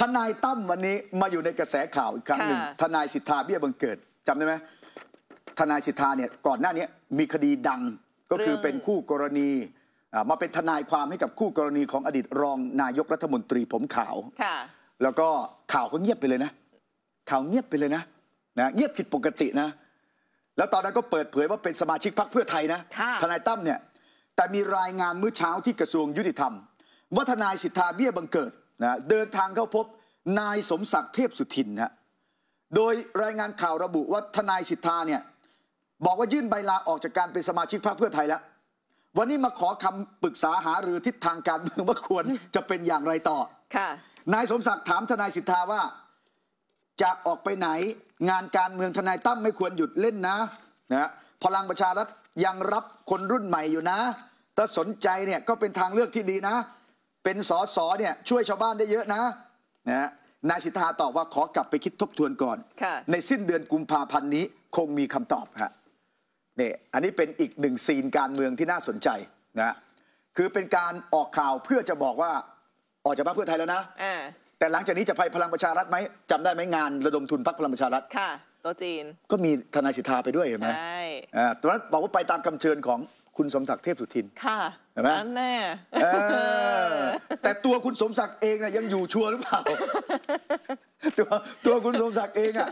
ทนายตั้มวันนี้มาอยู่ในกระแสข่าวอีกครั้งหนึ่งทนายสิทธาเบี้ยบังเกิดจำได้ไหมทนายสิทธาเนี่ยก่อนหน้านี้มีคดีดังก็คือเป็นคู่กรณี มาเป็นทนายความให้กับคู่กรณีของอดีต รองนายกรัฐมนตรีผมขาวแล้วก็ข่าวก็เงียบไปเลยนะ ข่าวเงียบไปเลยนะนะเงียบผิดปกตินะแล้วตอนนั้นก็เปิดเผยว่าเป็นสมาชิกพรรคเพื่อไทยนะทนายตั้มเนี่ยแต่มีรายงานเมื่อเช้าที่กระทรวงยุติธรรมว่าทนายสิทธาเบี้ยบังเกิดนะเดินทางเข้าพบนายสมศักดิ์เทพสุทินฮะโดยรายงานข่าวระบุว่าทนายสิทธาเนี่ยบอกว่ายื่นใบลาออกจากการเป็นสมาชิกพรรคเพื่อไทยแล้ว วันนี้มาขอคำปรึกษาหาหรือทิศทางการเมืองว่าควรจะเป็นอย่างไรต่อ ค่ะ นายสมศักดิ์ถามทนายสิทธาว่า จะออกไปไหนงานการเมืองทนายตั้มไม่ควรหยุดเล่นนะนะพลังประชารัฐยังรับคนรุ่นใหม่อยู่นะถ้าสนใจเนี่ยก็เป็นทางเลือกที่ดีนะเป็นสอสอเนี่ยช่วยชาวบ้านได้เยอะนะนะนายสิทธาตอบว่าขอกลับไปคิดทบทวนก่อน ในสิ้นเดือนกุมภาพันธ์นี้คงมีคำตอบฮะนี่อันนี้เป็นอีกหนึ่งซีนการเมืองที่น่าสนใจนะคือเป็นการออกข่าวเพื่อจะบอกว่าออกจากพรรคเพื่อไทยแล้วนะแต่หลังจากนี้จะไปพลังประชารัฐไหมจำได้ไหมงานระดมทุนพรรคพลังประชารัฐค่ะโตจีนก็มีทนายสิทธาไปด้วยเห็นไหมใช่ตอนนั้นบอกว่าไปตามคำเชิญของคุณสมศักดิ์เทพสุทิน ค่ะนมั่นแน่แต่ตัวคุณสมศักดิ์เองนะยังอยู่ชัวร์หรือเปล่า ตัวตัวคุณสมศักดิ์เองอ่ะ